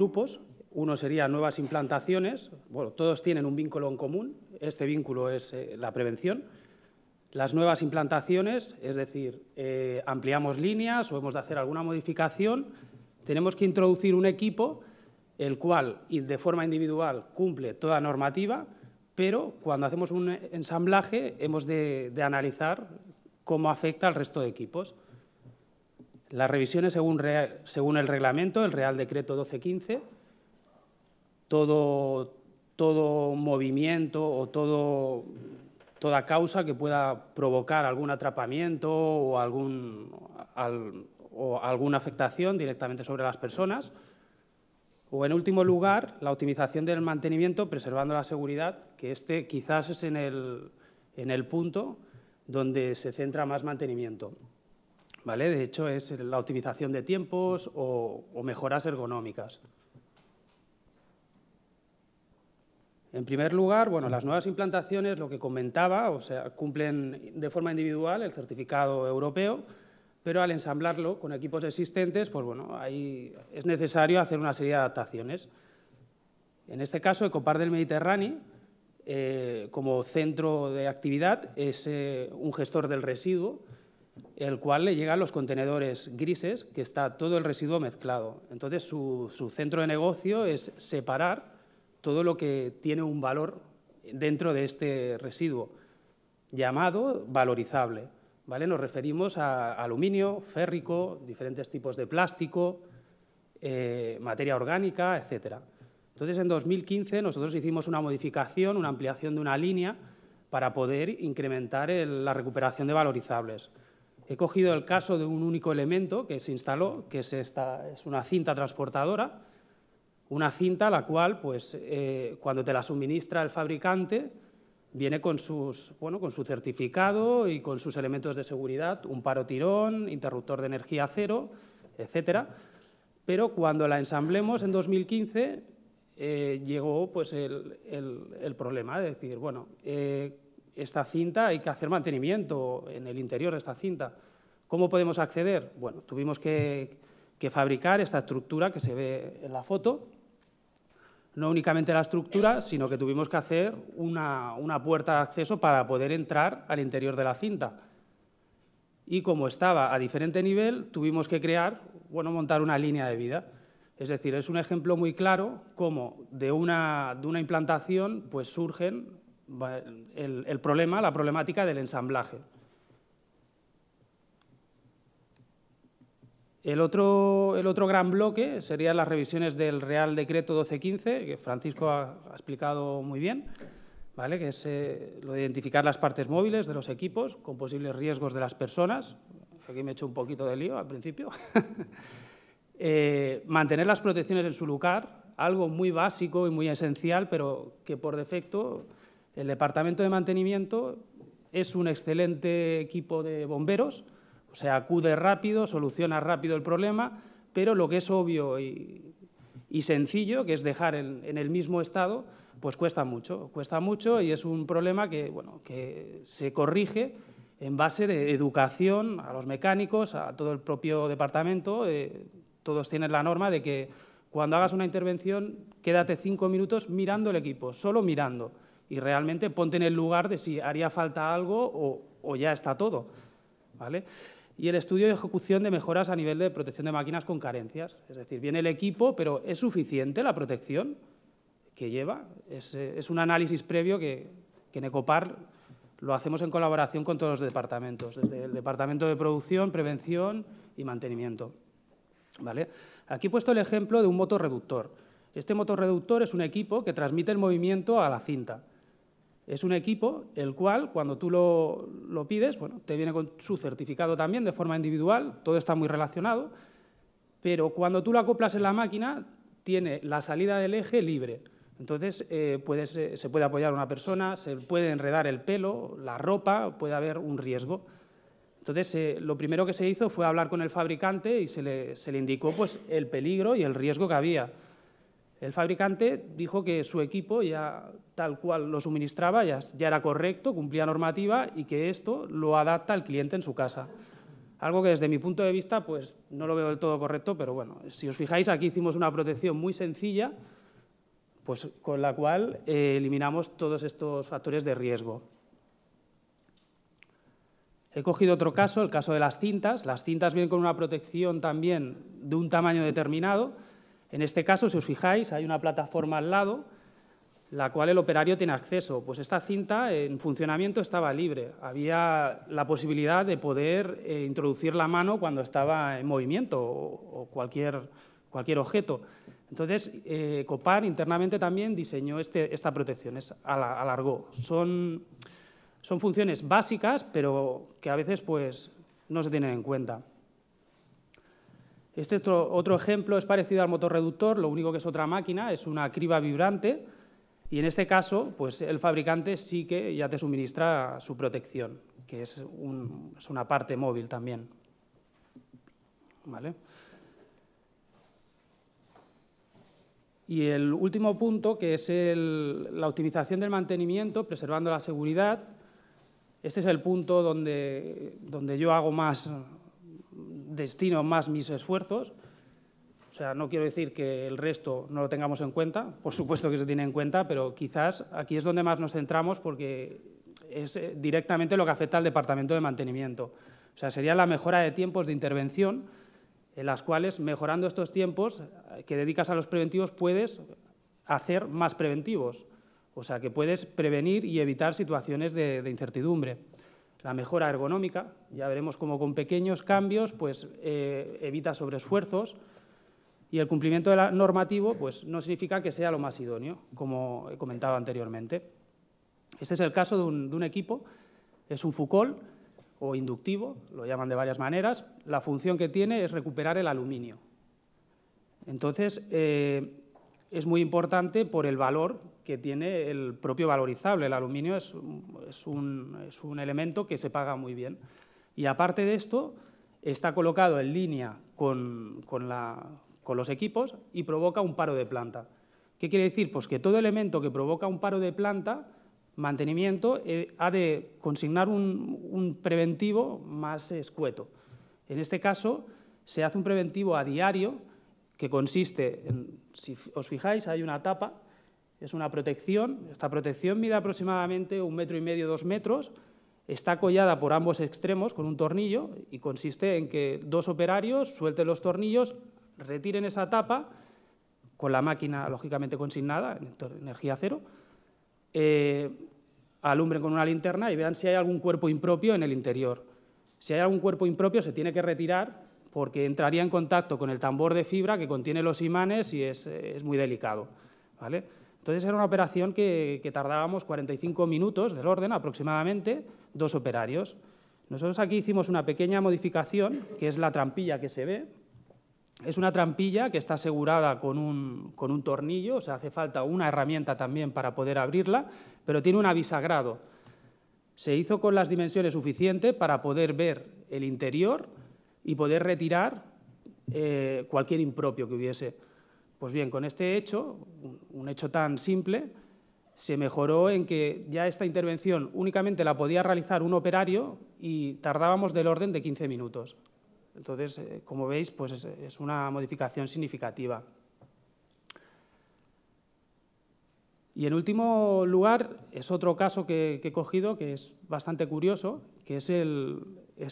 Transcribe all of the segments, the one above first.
grupos. Uno sería nuevas implantaciones. Bueno, todos tienen un vínculo en común. Este vínculo es eh, la prevención. Las nuevas implantaciones, es decir, eh, ampliamos líneas o hemos de hacer alguna modificación. Tenemos que introducir un equipo el cual de forma individual cumple toda normativa, pero cuando hacemos un ensamblaje hemos de analizar cómo afecta al resto de equipos. Las revisiones según, el reglamento, el Real Decreto 1215, todo, movimiento o toda causa que pueda provocar algún atrapamiento o, alguna afectación directamente sobre las personas. O, en último lugar, la optimización del mantenimiento preservando la seguridad, que este quizás es en el punto donde se centra más mantenimiento. De hecho, es la optimización de tiempos o, mejoras ergonómicas. En primer lugar, bueno, las nuevas implantaciones, lo que comentaba, o sea, cumplen de forma individual el certificado europeo, pero al ensamblarlo con equipos existentes, pues bueno, ahí es necesario hacer una serie de adaptaciones. En este caso, Ecopar del Mediterráneo, eh, como centro de actividad, es eh, un gestor del residuo el cual le llegan los contenedores grises, que está todo el residuo mezclado. Entonces, su, centro de negocio es separar todo lo que tiene un valor dentro de este residuo, llamado valorizable. ¿vale? Nos referimos a aluminio, férrico, diferentes tipos de plástico, eh, materia orgánica, etcétera Entonces, en 2015 nosotros hicimos una modificación, una ampliación de una línea para poder incrementar la recuperación de valorizables. He cogido el caso de un único elemento que se instaló, que es, esta, es una cinta transportadora, una cinta la cual, pues, eh, cuando te la suministra el fabricante, viene con, sus, bueno, con su certificado y con sus elementos de seguridad, un paro tirón, interruptor de energía cero, etc. Pero cuando la ensamblemos en 2015, eh, llegó pues, el, problema de decir, bueno, eh, esta cinta hay que hacer mantenimiento en el interior de esta cinta. ¿Cómo podemos acceder? Bueno, tuvimos que, fabricar esta estructura que se ve en la foto, no únicamente la estructura, sino que tuvimos que hacer una, puerta de acceso para poder entrar al interior de la cinta. Y como estaba a diferente nivel, tuvimos que crear, bueno, montar una línea de vida. Es decir, es un ejemplo muy claro cómo de una, de una implantación pues surgen el, problema, la problemática del ensamblaje. El otro, gran bloque serían las revisiones del Real Decreto 1215, que Francisco ha, explicado muy bien, ¿vale? que es eh, lo de identificar las partes móviles de los equipos con posibles riesgos de las personas. Aquí me he hecho un poquito de lío al principio. Eh, mantener las protecciones en su lugar, algo muy básico y muy esencial, pero que por defecto el departamento de mantenimiento es un excelente equipo de bomberos, o sea, acude rápido, soluciona rápido el problema, pero lo que es obvio y, sencillo, que es dejar en, el mismo estado, pues cuesta mucho, cuesta mucho y es un problema que, bueno, que se corrige en base de educación a los mecánicos, a todo el propio departamento. Eh, todos tienen la norma de que cuando hagas una intervención, quédate cinco minutos mirando el equipo, solo mirando y realmente ponte en el lugar de si haría falta algo o, ya está todo. ¿vale? Y el estudio de ejecución de mejoras a nivel de protección de máquinas con carencias. Es decir, viene el equipo, pero ¿es suficiente la protección que lleva? Es, eh, un análisis previo que, que en Ecopar lo hacemos en colaboración con todos los departamentos, desde el departamento de producción, prevención y mantenimiento. ¿Vale? Aquí he puesto el ejemplo de un motor reductor. Este motor reductor es un equipo que transmite el movimiento a la cinta. Es un equipo el cual, cuando tú lo, pides, bueno, te viene con su certificado también de forma individual, todo está muy relacionado, pero cuando tú lo acoplas en la máquina, tiene la salida del eje libre. Entonces, eh, se puede apoyar una persona, se puede enredar el pelo, la ropa, puede haber un riesgo. Entonces, eh, lo primero que se hizo fue hablar con el fabricante y se le, se le indicó pues, el peligro y el riesgo que había. El fabricante dijo que su equipo, ya tal cual lo suministraba, ya, ya era correcto, cumplía normativa y que esto lo adapta al cliente en su casa. Algo que desde mi punto de vista pues, no lo veo del todo correcto, pero bueno, si os fijáis, aquí hicimos una protección muy sencilla, pues, con la cual eh, eliminamos todos estos factores de riesgo. He cogido otro caso, el caso de las cintas. Las cintas vienen con una protección también de un tamaño determinado, en este caso, si os fijáis, hay una plataforma al lado, la cual el operario tiene acceso. Pues esta cinta en funcionamiento estaba libre. Había la posibilidad de poder eh, introducir la mano cuando estaba en movimiento o, cualquier, objeto. Entonces, eh, Copar internamente también diseñó este, esta protección, es alargó. Son, son funciones básicas, pero que a veces pues, no se tienen en cuenta. Este otro ejemplo es parecido al motor lo único que es otra máquina, es una criba vibrante, y en este caso, pues el fabricante sí que ya te suministra su protección, que es, una parte móvil también. Y el último punto, que es la optimización del mantenimiento, preservando la seguridad. Este es el punto donde yo hago más, destino más mis esfuerzos. O sea, no quiero decir que el resto no lo tengamos en cuenta, por supuesto que se tiene en cuenta, pero quizás aquí es donde más nos centramos porque es eh, directamente lo que afecta al departamento de mantenimiento. O sea, sería la mejora de tiempos de intervención, en las cuales mejorando estos tiempos eh, que dedicas a los preventivos puedes hacer más preventivos. O sea, que puedes prevenir y evitar situaciones de, de incertidumbre la mejora ergonómica, ya veremos cómo con pequeños cambios pues, eh, evita sobreesfuerzos y el cumplimiento de normativo pues, no significa que sea lo más idóneo, como he comentado anteriormente. Este es el caso de un, equipo, es un Foucault o inductivo, lo llaman de varias maneras, la función que tiene es recuperar el aluminio. Entonces, eh, es muy importante por el valor que tiene el propio valorizable. El aluminio es, un, elemento que se paga muy bien. Y aparte de esto, está colocado en línea con, los equipos y provoca un paro de planta. ¿Qué quiere decir? Pues que todo elemento que provoca un paro de planta, mantenimiento, eh, ha de consignar un, preventivo más escueto. En este caso, se hace un preventivo a diario que consiste en, si os fijáis, hay una tapa, es una protección, esta protección mide aproximadamente un metro y medio, dos metros, está collada por ambos extremos con un tornillo y consiste en que dos operarios suelten los tornillos, retiren esa tapa con la máquina lógicamente consignada, energía cero, eh, alumbren con una linterna y vean si hay algún cuerpo impropio en el interior. Si hay algún cuerpo impropio se tiene que retirar porque entraría en contacto con el tambor de fibra que contiene los imanes y es, eh, muy delicado. ¿vale? Entonces era una operación que, que, tardábamos 45 minutos del orden aproximadamente, dos operarios. Nosotros aquí hicimos una pequeña modificación, que es la trampilla que se ve. Es una trampilla que está asegurada con un, tornillo, o sea, hace falta una herramienta también para poder abrirla, pero tiene un avisagrado. Se hizo con las dimensiones suficientes para poder ver el interior y poder retirar eh, cualquier impropio que hubiese. Pues bien, con este hecho, un hecho tan simple, se mejoró en que ya esta intervención únicamente la podía realizar un operario y tardábamos del orden de 15 minutos. Entonces, eh, como veis, pues es, una modificación significativa. Y en último lugar, es otro caso que, he cogido que es bastante curioso, que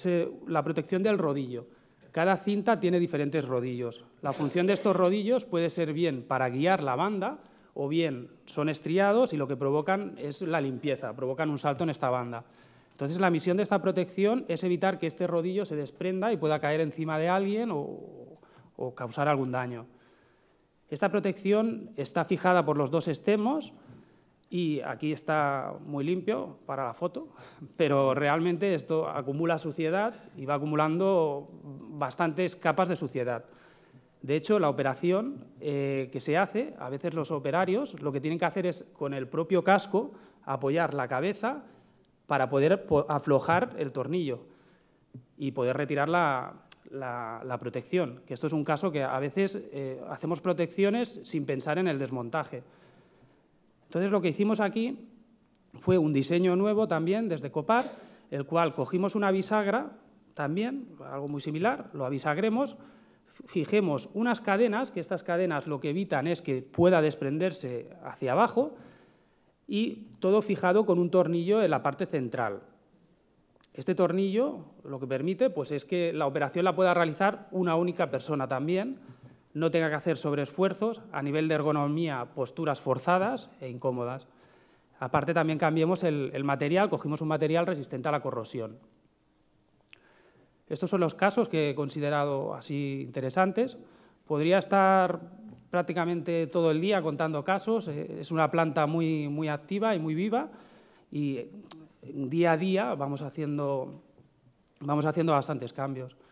es, la protección del rodillo. Cada cinta tiene diferentes rodillos. La función de estos rodillos puede ser bien para guiar la banda o bien son estriados y lo que provocan es la limpieza, provocan un salto en esta banda. Entonces la misión de esta protección es evitar que este rodillo se desprenda y pueda caer encima de alguien o, o causar algún daño. Esta protección está fijada por los dos extremos, y aquí está muy limpio para la foto, pero realmente esto acumula suciedad y va acumulando bastantes capas de suciedad. De hecho, la operación eh, que se hace, a veces los operarios lo que tienen que hacer es con el propio casco apoyar la cabeza para poder aflojar el tornillo y poder retirar la, protección. Que esto es un caso que a veces eh, hacemos protecciones sin pensar en el desmontaje. Entonces lo que hicimos aquí fue un diseño nuevo también desde Copar, el cual cogimos una bisagra también, algo muy similar, lo avisagremos, fijemos unas cadenas, que estas cadenas lo que evitan es que pueda desprenderse hacia abajo, y todo fijado con un tornillo en la parte central. Este tornillo lo que permite pues, es que la operación la pueda realizar una única persona también, no tenga que hacer esfuerzos a nivel de ergonomía, posturas forzadas e incómodas. Aparte también cambiemos el, material, cogimos un material resistente a la corrosión. Estos son los casos que he considerado así interesantes. Podría estar prácticamente todo el día contando casos, eh, es una planta muy, muy activa y muy viva y día a día vamos haciendo, vamos haciendo bastantes cambios.